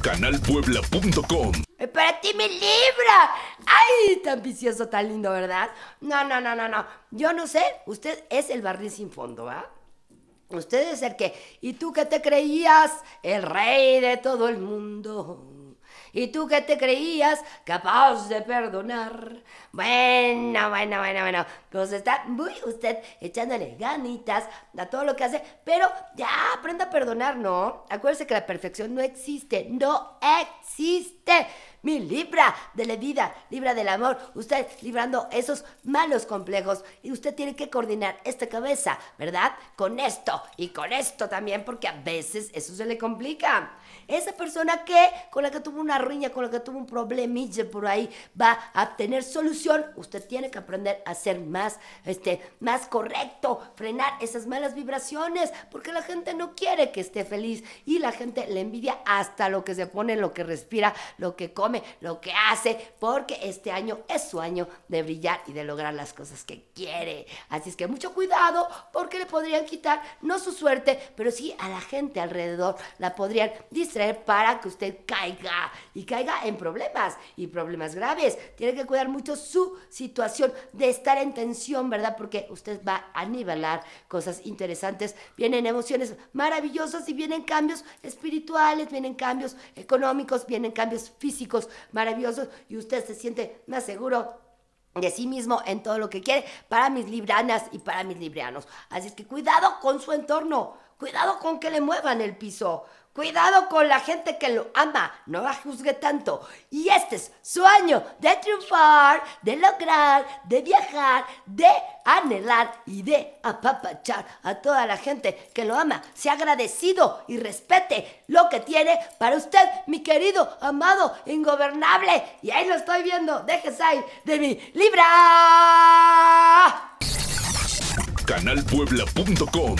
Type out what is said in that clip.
canalpuebla.com. Eh, ¡Para ti mi libra! ¡Ay! Tan vicioso, tan lindo, ¿verdad? No, no, no, no, no. Yo no sé. Usted es el barril sin fondo, ¿va? Usted es el que. ¿Y tú qué te creías? El rey de todo el mundo y tú qué te creías capaz de perdonar. Bueno, bueno, bueno, bueno, pues está muy usted echándole ganitas a todo lo que hace, pero ya aprenda a perdonar, ¿no? Acuérdese que la perfección no existe, no existe mi libra de la vida, libra del amor, usted librando esos malos complejos y usted tiene que coordinar esta cabeza, ¿verdad? Con esto y con esto también, porque a veces eso se le complica. Esa persona que con la que tuvo una riña, con la que tuvo un problemilla por ahí, va a tener solución. Usted tiene que aprender a ser más, este, más correcto, frenar esas malas vibraciones, porque la gente no quiere que esté feliz y la gente le envidia hasta lo que se pone, lo que respira, lo que come lo que hace, porque este año es su año de brillar y de lograr las cosas que quiere. Así es que mucho cuidado porque le podrían quitar no su suerte, pero sí a la gente alrededor la podrían distraer para que usted caiga y caiga en problemas y problemas graves. Tiene que cuidar mucho su situación de estar en tensión, ¿verdad? Porque usted va a nivelar cosas interesantes, vienen emociones maravillosas y vienen cambios espirituales, vienen cambios económicos, vienen cambios físicos maravillosos y usted se siente más seguro de sí mismo en todo lo que quiere para mis libranas y para mis librianos. Así que cuidado con su entorno, cuidado con que le muevan el piso. Cuidado con la gente que lo ama, no la juzgue tanto. Y este es su año de triunfar, de lograr, de viajar, de anhelar y de apapachar a toda la gente que lo ama. Sea agradecido y respete lo que tiene para usted, mi querido, amado, ingobernable. Y ahí lo estoy viendo, dejes ahí de mi Libra. Canalpuebla.com